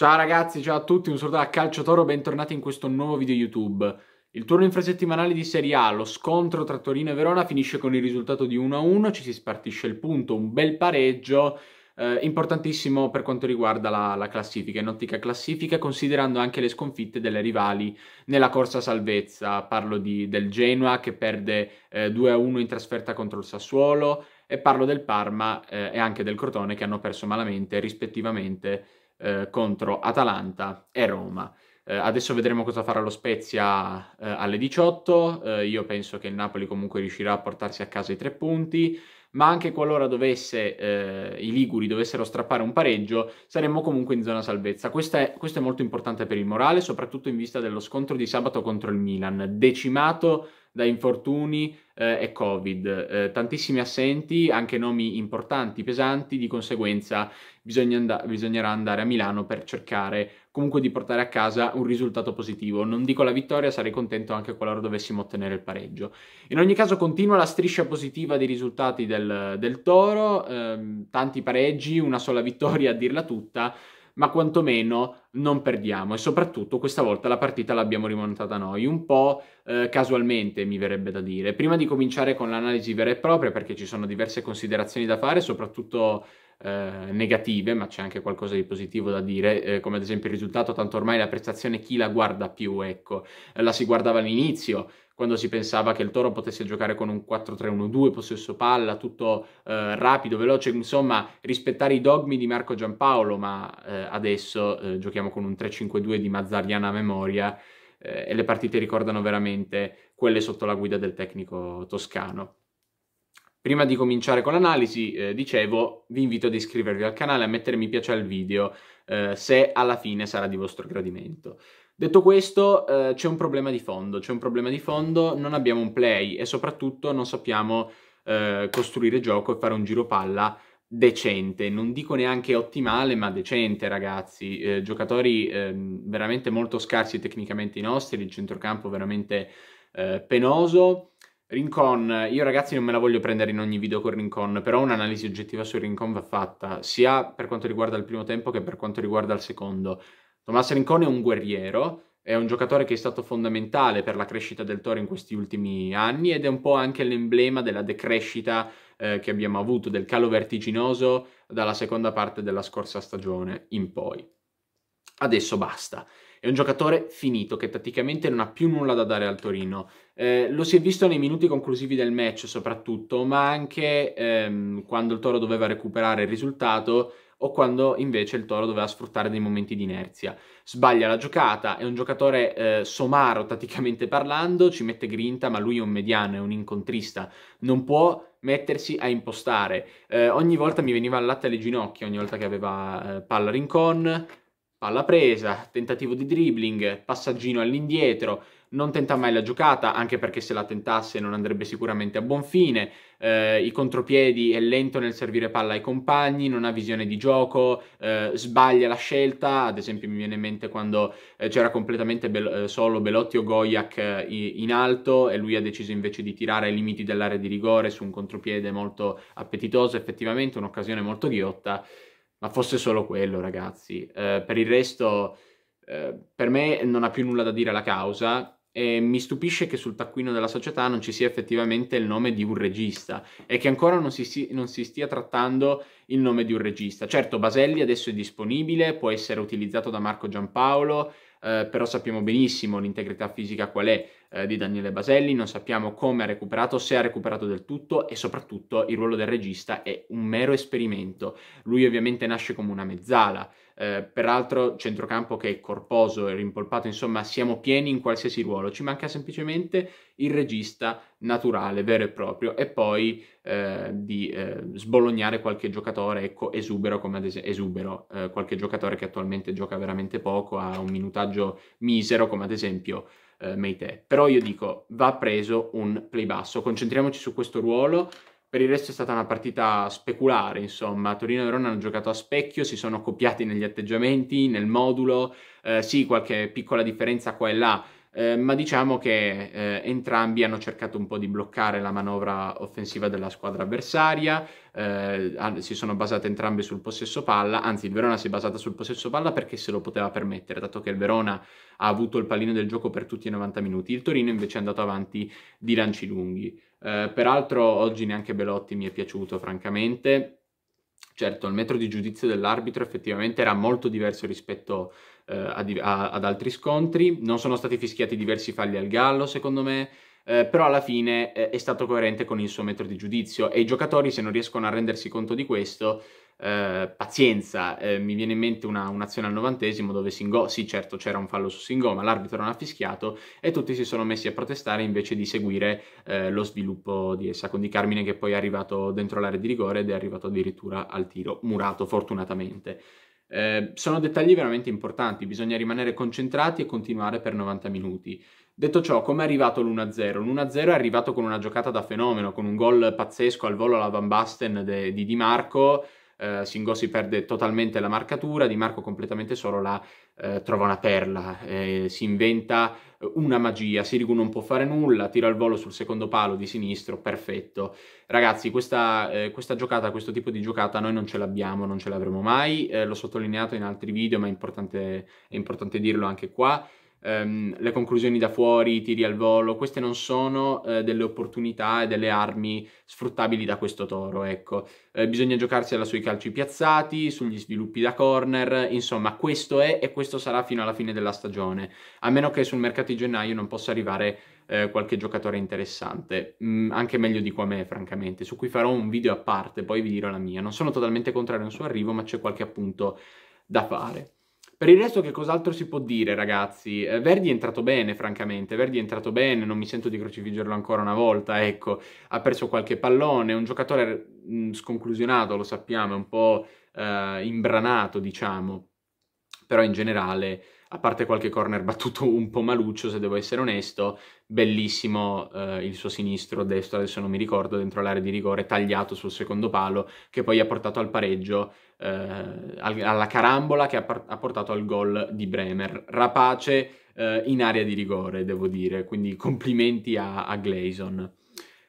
Ciao ragazzi, ciao a tutti, un saluto da Calciotoro, bentornati in questo nuovo video YouTube. Il turno infrasettimanale di Serie A, lo scontro tra Torino e Verona finisce con il risultato di 1-1, ci si spartisce il punto, un bel pareggio, eh, importantissimo per quanto riguarda la, la classifica, in ottica classifica, considerando anche le sconfitte delle rivali nella corsa salvezza. Parlo di, del Genoa che perde eh, 2-1 in trasferta contro il Sassuolo e parlo del Parma eh, e anche del Crotone che hanno perso malamente rispettivamente eh, contro Atalanta e Roma. Eh, adesso vedremo cosa farà lo Spezia eh, alle 18. Eh, io penso che il Napoli comunque riuscirà a portarsi a casa i tre punti, ma anche qualora dovesse, eh, i Liguri dovessero strappare un pareggio, saremmo comunque in zona salvezza. È, questo è molto importante per il morale, soprattutto in vista dello scontro di sabato contro il Milan, decimato da infortuni eh, e Covid, eh, tantissimi assenti, anche nomi importanti, pesanti, di conseguenza and bisognerà andare a Milano per cercare comunque di portare a casa un risultato positivo. Non dico la vittoria, sarei contento anche qualora dovessimo ottenere il pareggio. In ogni caso continua la striscia positiva dei risultati del, del Toro, ehm, tanti pareggi, una sola vittoria a dirla tutta, ma quantomeno non perdiamo e soprattutto questa volta la partita l'abbiamo rimontata noi, un po' eh, casualmente mi verrebbe da dire. Prima di cominciare con l'analisi vera e propria, perché ci sono diverse considerazioni da fare, soprattutto eh, negative, ma c'è anche qualcosa di positivo da dire, eh, come ad esempio il risultato, tanto ormai la prestazione chi la guarda più, ecco, eh, la si guardava all'inizio, quando si pensava che il Toro potesse giocare con un 4-3-1-2, possesso palla, tutto eh, rapido, veloce, insomma rispettare i dogmi di Marco Giampaolo, ma eh, adesso eh, giochiamo con un 3-5-2 di Mazzariana memoria eh, e le partite ricordano veramente quelle sotto la guida del tecnico toscano. Prima di cominciare con l'analisi, eh, dicevo, vi invito ad iscrivervi al canale, a mettere mi piace al video, eh, se alla fine sarà di vostro gradimento. Detto questo, eh, c'è un problema di fondo, c'è un problema di fondo, non abbiamo un play e soprattutto non sappiamo eh, costruire gioco e fare un giro palla decente, non dico neanche ottimale, ma decente ragazzi, eh, giocatori ehm, veramente molto scarsi tecnicamente i nostri, il centrocampo veramente eh, penoso. Rincon, io ragazzi non me la voglio prendere in ogni video con Rincon, però un'analisi oggettiva su Rincon va fatta, sia per quanto riguarda il primo tempo che per quanto riguarda il secondo. Tommaso Rincone è un guerriero, è un giocatore che è stato fondamentale per la crescita del Toro in questi ultimi anni ed è un po' anche l'emblema della decrescita eh, che abbiamo avuto, del calo vertiginoso dalla seconda parte della scorsa stagione in poi. Adesso basta. È un giocatore finito che tatticamente non ha più nulla da dare al Torino. Eh, lo si è visto nei minuti conclusivi del match soprattutto, ma anche ehm, quando il Toro doveva recuperare il risultato o quando invece il Toro doveva sfruttare dei momenti di inerzia. Sbaglia la giocata, è un giocatore eh, somaro tatticamente parlando, ci mette grinta, ma lui è un mediano, è un incontrista, non può mettersi a impostare. Eh, ogni volta mi veniva il latte alle ginocchia, ogni volta che aveva eh, palla rincon, palla presa, tentativo di dribbling, passaggino all'indietro, non tenta mai la giocata, anche perché se la tentasse non andrebbe sicuramente a buon fine, eh, i contropiedi è lento nel servire palla ai compagni, non ha visione di gioco, eh, sbaglia la scelta, ad esempio mi viene in mente quando eh, c'era completamente be- eh, solo Belotti o Goyak eh, in alto e lui ha deciso invece di tirare ai limiti dell'area di rigore su un contropiede molto appetitoso, effettivamente un'occasione molto ghiotta, ma fosse solo quello ragazzi, eh, per il resto... Per me non ha più nulla da dire la causa, e mi stupisce che sul taccuino della società non ci sia effettivamente il nome di un regista e che ancora non si, non si, stia trattando il nome di un regista. Certo, Baselli adesso è disponibile, può essere utilizzato da Marco Giampaolo, eh, però sappiamo benissimo l'integrità fisica qual è eh, di Daniele Baselli, non sappiamo come ha recuperato, se ha recuperato del tutto e soprattutto il ruolo del regista è un mero esperimento. Lui ovviamente nasce come una mezzala, eh, peraltro centrocampo che è corposo e rimpolpato, insomma siamo pieni in qualsiasi ruolo, ci manca semplicemente il regista naturale, vero e proprio, e poi eh, di eh, sbolognare qualche giocatore, ecco, esubero come ad esempio, esubero, eh, qualche giocatore che attualmente gioca veramente poco, ha un minutaggio misero come ad esempio eh, Meite. Però io dico, va preso un play basso, concentriamoci su questo ruolo. Per il resto è stata una partita speculare, insomma. Torino e Verona hanno giocato a specchio, si sono copiati negli atteggiamenti, nel modulo, eh, sì, qualche piccola differenza qua e là, Ehm, ma diciamo che eh, entrambi hanno cercato un po' di bloccare la manovra offensiva della squadra avversaria, eh, si sono basate entrambe sul possesso palla, anzi il Verona si è basata sul possesso palla perché se lo poteva permettere, dato che il Verona ha avuto il pallino del gioco per tutti i 90 minuti, il Torino invece è andato avanti di lanci lunghi. Eh, peraltro oggi neanche Belotti mi è piaciuto, francamente Certo, il metro di giudizio dell'arbitro effettivamente era molto diverso rispetto eh, a, a, ad altri scontri, non sono stati fischiati diversi falli al gallo secondo me, eh, però alla fine eh, è stato coerente con il suo metro di giudizio e i giocatori se non riescono a rendersi conto di questo eh, pazienza, eh, mi viene in mente una, un'azione al novantesimo dove Singò, sì certo c'era un fallo su Singò, ma l'arbitro non ha fischiato e tutti si sono messi a protestare invece di seguire eh, lo sviluppo di essa, con Di Carmine che poi è arrivato dentro l'area di rigore ed è arrivato addirittura al tiro, murato fortunatamente. Eh, sono dettagli veramente importanti, bisogna rimanere concentrati e continuare per 90 minuti. Detto ciò, come è arrivato l'1-0? L'1-0 è arrivato con una giocata da fenomeno, con un gol pazzesco al volo alla Van Basten de, di Di Marco, eh, Singossi perde totalmente la marcatura, Di Marco completamente solo la eh, trova una perla, eh, si inventa eh, una magia, Sirigu non può fare nulla, tira il volo sul secondo palo di sinistro, perfetto. Ragazzi, questa, eh, questa giocata, questo tipo di giocata noi non ce l'abbiamo, non ce l'avremo mai, eh, l'ho sottolineato in altri video ma è importante, è importante dirlo anche qua ehm, le conclusioni da fuori, i tiri al volo, queste non sono eh, delle opportunità e delle armi sfruttabili da questo toro, ecco. Eh, bisogna giocarsela sui calci piazzati, sugli sviluppi da corner, insomma questo è e questo sarà fino alla fine della stagione, a meno che sul mercato di gennaio non possa arrivare eh, qualche giocatore interessante, mm, anche meglio di qua me francamente, su cui farò un video a parte, poi vi dirò la mia. Non sono totalmente contrario al suo arrivo, ma c'è qualche appunto da fare. Per il resto che cos'altro si può dire, ragazzi? Eh, Verdi è entrato bene, francamente. Verdi è entrato bene, non mi sento di crocifiggerlo ancora una volta, ecco. Ha perso qualche pallone, è un giocatore mm, sconclusionato, lo sappiamo, è un po' eh, imbranato, diciamo. Però in generale a parte qualche corner battuto un po' maluccio, se devo essere onesto, bellissimo eh, il suo sinistro, destro, adesso non mi ricordo, dentro l'area di rigore, tagliato sul secondo palo, che poi ha portato al pareggio eh, alla carambola che ha, par- ha, portato al gol di Bremer. Rapace eh, in area di rigore, devo dire, quindi complimenti a, a Gleison.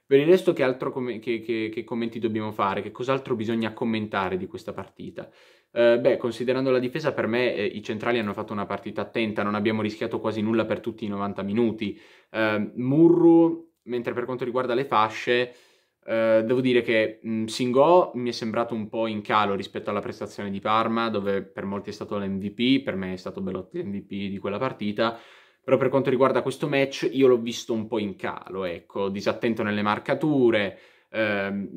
Per il resto che, com- che, che, che, commenti dobbiamo fare? Che cos'altro bisogna commentare di questa partita? Eh, beh, considerando la difesa, per me eh, i centrali hanno fatto una partita attenta, non abbiamo rischiato quasi nulla per tutti i 90 minuti. Eh, Murru, mentre per quanto riguarda le fasce, eh, devo dire che mh, Singò mi è sembrato un po' in calo rispetto alla prestazione di Parma, dove per molti è stato l'MVP, per me è stato Belotti l'MVP di quella partita. Però per quanto riguarda questo match, io l'ho visto un po' in calo, ecco, disattento nelle marcature. Uh,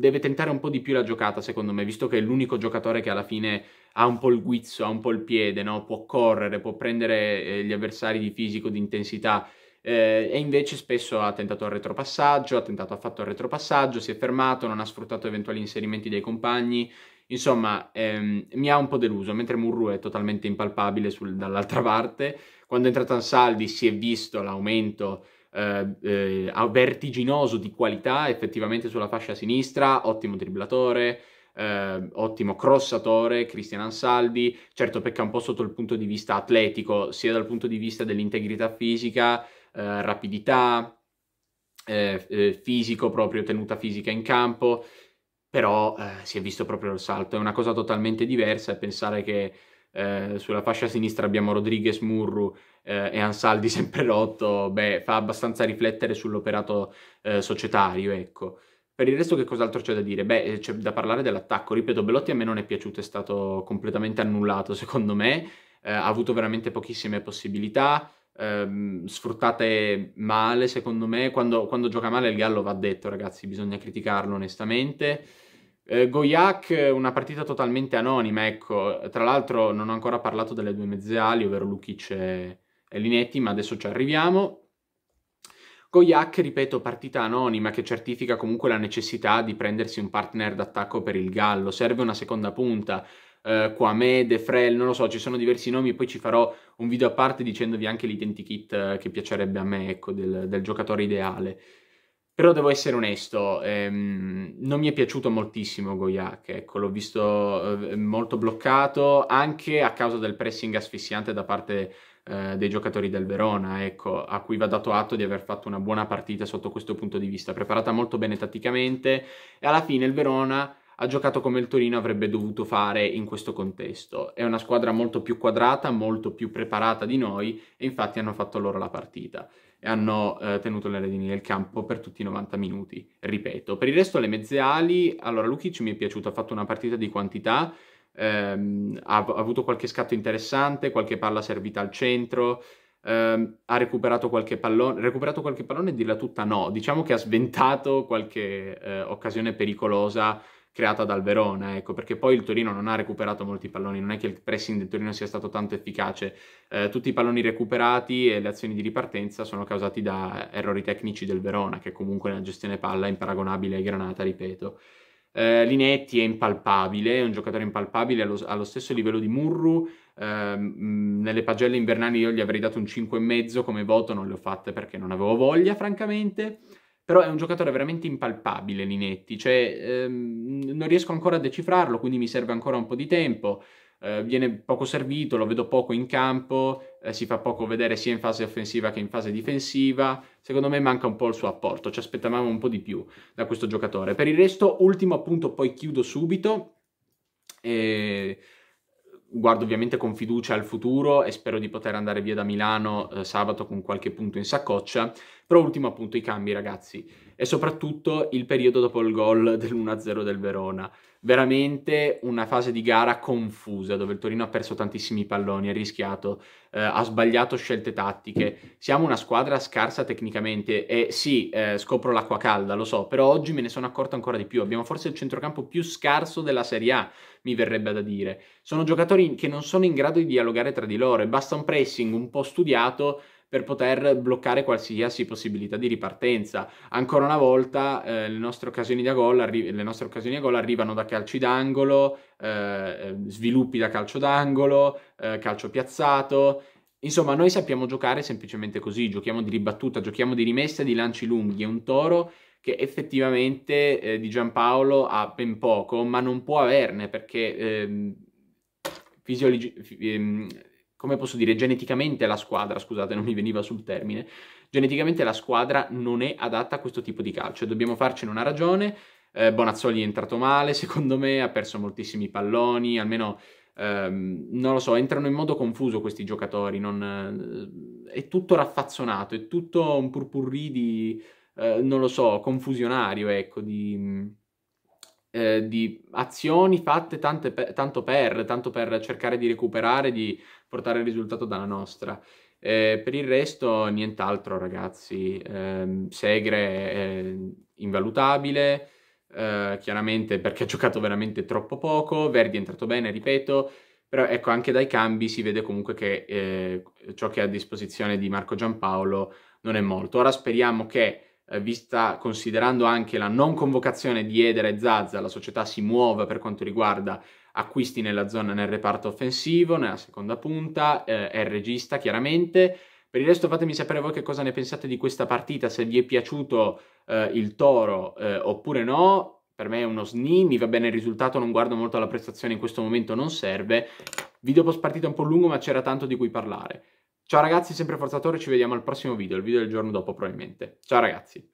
deve tentare un po' di più la giocata, secondo me, visto che è l'unico giocatore che alla fine ha un po' il guizzo, ha un po' il piede, no? può correre, può prendere eh, gli avversari di fisico, di intensità eh, e invece spesso ha tentato il retropassaggio, ha tentato, ha fatto il retropassaggio, si è fermato, non ha sfruttato eventuali inserimenti dei compagni, insomma ehm, mi ha un po' deluso, mentre Murru è totalmente impalpabile sul, dall'altra parte, quando è entrato Ansaldi si è visto l'aumento eh, eh, vertiginoso di qualità effettivamente sulla fascia sinistra, ottimo dribblatore, eh, ottimo crossatore, Cristian Ansaldi, certo pecca un po' sotto il punto di vista atletico, sia dal punto di vista dell'integrità fisica, eh, rapidità, eh, eh, fisico proprio, tenuta fisica in campo, però eh, si è visto proprio il salto, è una cosa totalmente diversa e pensare che eh, sulla fascia sinistra abbiamo Rodriguez, Murru e Ansaldi sempre rotto, beh, fa abbastanza riflettere sull'operato societario, ecco. Per il resto che cos'altro c'è da dire? Beh, c'è da parlare dell'attacco. Ripeto, Bellotti a me non è piaciuto, è stato completamente annullato secondo me. Eh, ha avuto veramente pochissime possibilità ehm, sfruttate male, secondo me. Quando, quando, gioca male il Gallo va detto, ragazzi, bisogna criticarlo onestamente. Eh, Goyak, una partita totalmente anonima, ecco. Tra l'altro non ho ancora parlato delle due mezzeali, ovvero Lukic e, e Linetti, ma adesso ci arriviamo. Goyak, ripeto, partita anonima che certifica comunque la necessità di prendersi un partner d'attacco per il Gallo. Serve una seconda punta eh, Quame, De Frel, non lo so, ci sono diversi nomi, poi ci farò un video a parte dicendovi anche l'identikit eh, che piacerebbe a me, ecco, del, del giocatore ideale. Però devo essere onesto, ehm, non mi è piaciuto moltissimo Goyak, ecco, l'ho visto eh, molto bloccato anche a causa del pressing asfissiante da parte eh, dei giocatori del Verona, ecco, a cui va dato atto di aver fatto una buona partita sotto questo punto di vista, preparata molto bene tatticamente e alla fine il Verona ha giocato come il Torino avrebbe dovuto fare in questo contesto. È una squadra molto più quadrata, molto più preparata di noi e infatti hanno fatto loro la partita e hanno eh, tenuto le redini del campo per tutti i 90 minuti, ripeto. Per il resto le mezze ali, allora Lukic mi è piaciuto, ha fatto una partita di quantità, ehm, ha, ha, avuto qualche scatto interessante, qualche palla servita al centro, ehm, ha recuperato qualche pallone, recuperato qualche pallone e dirla tutta no, diciamo che ha sventato qualche eh, occasione pericolosa creata dal Verona, ecco, perché poi il Torino non ha recuperato molti palloni, non è che il pressing del Torino sia stato tanto efficace, eh, tutti i palloni recuperati e le azioni di ripartenza sono causati da errori tecnici del Verona, che comunque nella gestione palla è imparagonabile ai Granata, ripeto. Eh, Linetti è impalpabile, è un giocatore impalpabile allo, allo stesso livello di Murru. Eh, nelle pagelle invernali io gli avrei dato un 5,5 come voto, non le ho fatte perché non avevo voglia, francamente però è un giocatore veramente impalpabile Linetti, cioè ehm, non riesco ancora a decifrarlo, quindi mi serve ancora un po' di tempo. Eh, viene poco servito, lo vedo poco in campo, eh, si fa poco vedere sia in fase offensiva che in fase difensiva. Secondo me manca un po' il suo apporto, ci aspettavamo un po' di più da questo giocatore. Per il resto, ultimo appunto, poi chiudo subito. e guardo ovviamente con fiducia al futuro e spero di poter andare via da Milano eh, sabato con qualche punto in saccoccia. Però ultimo appunto i cambi ragazzi e soprattutto il periodo dopo il gol dell'1-0 del Verona. Veramente una fase di gara confusa dove il Torino ha perso tantissimi palloni, ha rischiato, eh, ha sbagliato scelte tattiche. Siamo una squadra scarsa tecnicamente e sì, eh, scopro l'acqua calda, lo so, però oggi me ne sono accorto ancora di più. Abbiamo forse il centrocampo più scarso della Serie A, mi verrebbe da dire. Sono giocatori che non sono in grado di dialogare tra di loro e basta un pressing un po' studiato per poter bloccare qualsiasi possibilità di ripartenza. Ancora una volta eh, le, nostre occasioni da gol arri- le nostre occasioni a gol arrivano da calci d'angolo, eh, eh, sviluppi da calcio d'angolo, eh, calcio piazzato. Insomma, noi sappiamo giocare semplicemente così, giochiamo di ribattuta, giochiamo di rimessa, di lanci lunghi, è un toro che effettivamente eh, di Giampaolo ha ben poco, ma non può averne perché ehm, fisiologi- f- ehm, come posso dire, geneticamente la squadra, scusate, non mi veniva sul termine, geneticamente la squadra non è adatta a questo tipo di calcio, dobbiamo farcene una ragione. Eh, Bonazzoli è entrato male, secondo me, ha perso moltissimi palloni, almeno ehm, non lo so, entrano in modo confuso questi giocatori, non, eh, è tutto raffazzonato, è tutto un purpurri di eh, non lo so, confusionario, ecco, di eh, di azioni fatte pe- tanto per, tanto per cercare di recuperare, di portare il risultato dalla nostra. Eh, per il resto, nient'altro, ragazzi. Eh, Segre è invalutabile, eh, chiaramente perché ha giocato veramente troppo poco. Verdi è entrato bene, ripeto. Però ecco, anche dai cambi si vede comunque che eh, ciò che è a disposizione di Marco Giampaolo non è molto. Ora speriamo che eh, vista considerando anche la non convocazione di Eder e Zazza, la società si muove per quanto riguarda acquisti nella zona nel reparto offensivo, nella seconda punta, eh, è il regista chiaramente. Per il resto fatemi sapere voi che cosa ne pensate di questa partita, se vi è piaciuto eh, il Toro eh, oppure no. Per me è uno sni, mi va bene il risultato, non guardo molto alla prestazione in questo momento, non serve. Video post partita un po' lungo ma c'era tanto di cui parlare. Ciao ragazzi, sempre Forzatore, ci vediamo al prossimo video, il video del giorno dopo probabilmente. Ciao ragazzi!